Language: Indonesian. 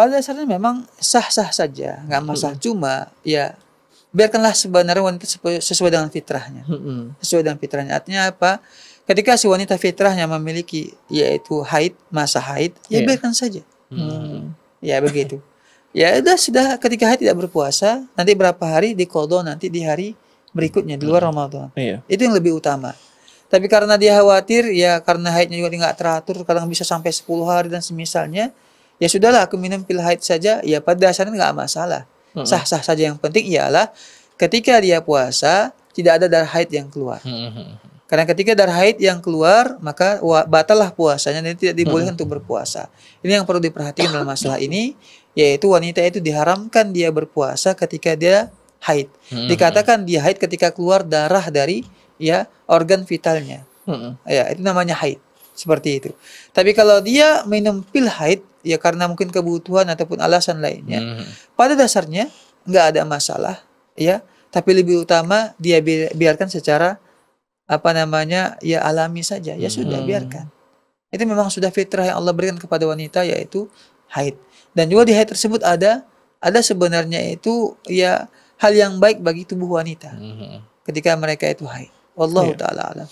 pada dasarnya memang sah-sah saja, nggak masalah. Hmm. Cuma ya biarkanlah sebenarnya wanita sesuai dengan fitrahnya. Hmm. Sesuai dengan fitrahnya. Artinya apa? Ketika si wanita fitrahnya memiliki yaitu haid, masa haid, ya yeah. biarkan saja. Mm. Hmm. Ya begitu. ya udah sudah ketika haid tidak berpuasa, nanti berapa hari di kodo nanti di hari berikutnya di luar hmm. Ramadan. Iya. Itu yang lebih utama. Tapi karena dia khawatir ya karena haidnya juga tidak teratur, kadang bisa sampai 10 hari dan semisalnya, ya sudahlah aku minum pil haid saja ya pada dasarnya nggak masalah hmm. sah sah saja yang penting ialah ketika dia puasa tidak ada darah haid yang keluar karena ketika darah haid yang keluar maka batallah puasanya dan tidak dibolehkan untuk berpuasa ini yang perlu diperhatikan dalam masalah ini yaitu wanita itu diharamkan dia berpuasa ketika dia haid dikatakan dia haid ketika keluar darah dari ya organ vitalnya ya itu namanya haid seperti itu. Tapi kalau dia minum pil haid ya karena mungkin kebutuhan ataupun alasan lainnya, hmm. pada dasarnya nggak ada masalah ya. Tapi lebih utama dia bi biarkan secara apa namanya ya alami saja ya sudah hmm. biarkan. Itu memang sudah fitrah yang Allah berikan kepada wanita yaitu haid. Dan juga di haid tersebut ada ada sebenarnya itu ya hal yang baik bagi tubuh wanita mm -hmm. ketika mereka itu haid. Allah yeah. taala alam.